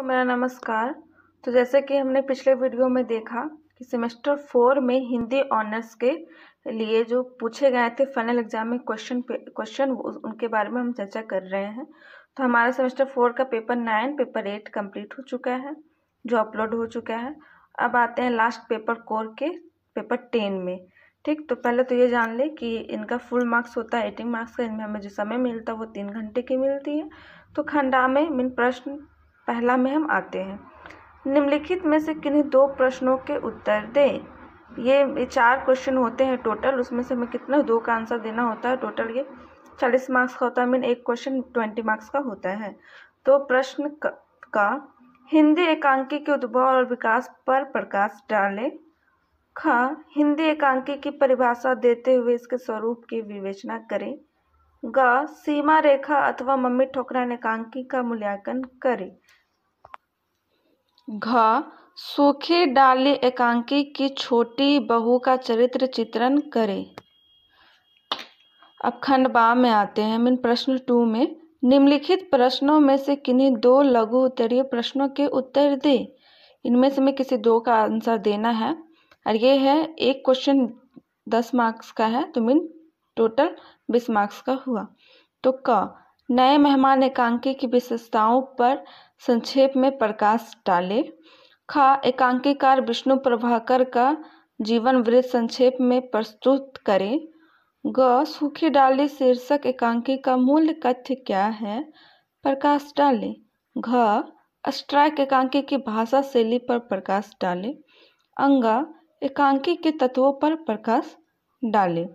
को तो मेरा नमस्कार तो जैसे कि हमने पिछले वीडियो में देखा कि सेमेस्टर फोर में हिंदी ऑनर्स के लिए जो पूछे गए थे फाइनल एग्जाम में क्वेश्चन क्वेश्चन उनके बारे में हम चर्चा कर रहे हैं तो हमारा सेमेस्टर फोर का paper nine paper eight complete हो चुका है जो अपलोड हो चुका है अब आते हैं लास्ट पेपर कोर के पेपर टेन में ठीक तो पहले तो ये जान ले कि इनका फुल मार्क्स होता है एटीन मार्क्स का इनमें हमें जो समय मिलता है वो तीन घंटे की मिलती है तो खंडा में मिन प्रश्न पहला में हम आते हैं निम्नलिखित में से किन्हीं दो प्रश्नों के उत्तर दें ये चार क्वेश्चन होते हैं टोटल उसमें से हमें कितना दो का आंसर देना होता है टोटल ये चालीस मार्क्स का होता है मीन एक क्वेश्चन ट्वेंटी मार्क्स का होता है तो प्रश्न का हिंदी एकांकी के उद्भव और विकास पर प्रकाश डालें ख हिंदी एकांकी की परिभाषा देते हुए इसके स्वरूप की विवेचना करें ग सीमा रेखा अथवा मम्मी ठोकरा एकांकी का मूल्यांकन करें घ सूखे डाले एकांकी की छोटी बहू का चरित्र चित्रण करें अब खंड बा में आते हैं मीन प्रश्न टू में निम्नलिखित प्रश्नों में से किन्हीं दो लघु उत्तरीय प्रश्नों के उत्तर दे इनमें से मैं किसी दो का आंसर देना है और ये है एक क्वेश्चन दस मार्क्स का है तो मीन टोटल बीस मार्क्स का हुआ तो क नए मेहमान एकांकी की विशेषताओं पर संक्षेप में प्रकाश डाले ख एकांकीकार विष्णु प्रभाकर का जीवन वृत्त संक्षेप में प्रस्तुत करें ग सूखी डाली शीर्षक एकांकी का मूल तथ्य क्या है प्रकाश डालें घ अस्ट्राइक एकांकी की भाषा शैली पर प्रकाश डालें अंग एकांकी के तत्वों पर प्रकाश डालें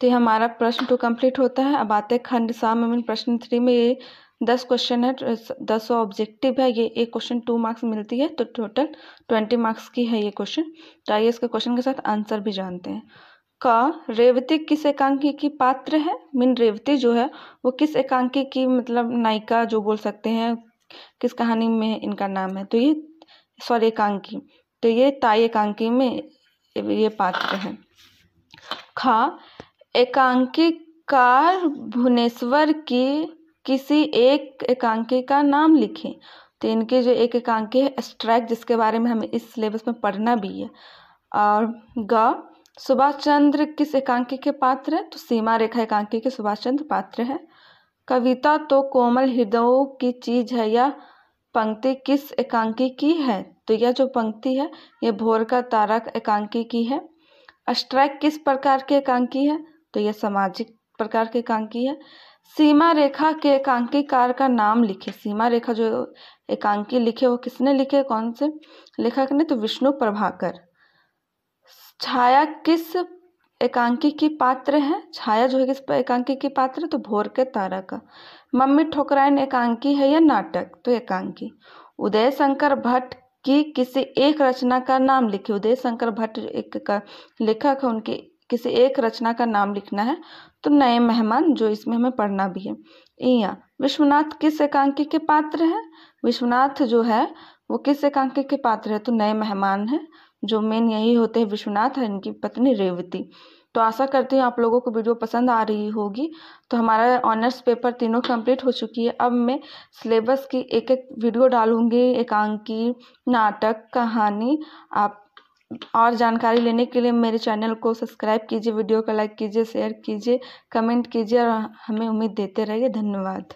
तो ये हमारा प्रश्न टू कंप्लीट होता है अब आते खंड साम में प्रश्न थ्री में ये दस क्वेश्चन है तो दस ऑब्जेक्टिव है ये एक क्वेश्चन टू मार्क्स मिलती है तो टोटल ट्वेंटी मार्क्स की है ये क्वेश्चन तो आइए इसके क्वेश्चन के साथ आंसर भी जानते हैं क रेवती किस एकांकी की पात्र है मीन रेवती जो है वो किस एकांकी की मतलब नायिका जो बोल सकते हैं किस कहानी में इनका नाम है तो ये सॉरी एकांकी तो ये ताई एकांकी में ये पात्र है खा एकांकिकार भुवनेश्वर की किसी एक एकांकी का नाम लिखें तो इनके जो एक एकांकी है स्ट्राइक जिसके बारे में हमें इस सिलेबस में पढ़ना भी है और ग सुभाष चंद्र किस एकांकी के पात्र है तो सीमा रेखा एकांकी के सुभाष चंद्र पात्र है कविता तो कोमल हृदयों की चीज है या पंक्ति किस एकांकी की है तो यह जो पंक्ति है यह भोर का तारक एकांकी की है अस्ट्राइक किस प्रकार की एकांकी है तो यह सामाजिक प्रकार के एकांकी है सीमा रेखा के कार का नाम लिखे सीमा रेखा जो एकांकी लिखे वो किसने लिखे कौन से लेखक ने तो विष्णु प्रभाकर छाया किस एकांकी की पात्र है छाया जो है किस एकांकी की पात्र है? तो भोर के तारा का मम्मी ठोकरायन एकांकी है या नाटक तो एकांकी उदय शंकर भट्ट की किसी एक रचना का नाम लिखे उदय शंकर भट्ट एक लेखक है उनकी किसी एक रचना का नाम लिखना है तो नए मेहमान जो इसमें हमें पढ़ना भी है इया विश्वनाथ किस एकांकी के पात्र है विश्वनाथ जो है वो किस एकांकी के पात्र है तो नए मेहमान है जो मेन यही होते हैं विश्वनाथ है इनकी पत्नी रेवती तो आशा करती हूँ आप लोगों को वीडियो पसंद आ रही होगी तो हमारा ऑनर्स पेपर तीनों कंप्लीट हो चुकी है अब मैं सिलेबस की एक एक वीडियो डालूंगी एकांकी नाटक कहानी आप और जानकारी लेने के लिए मेरे चैनल को सब्सक्राइब कीजिए वीडियो को लाइक कीजिए शेयर कीजिए कमेंट कीजिए और हमें उम्मीद देते रहिए धन्यवाद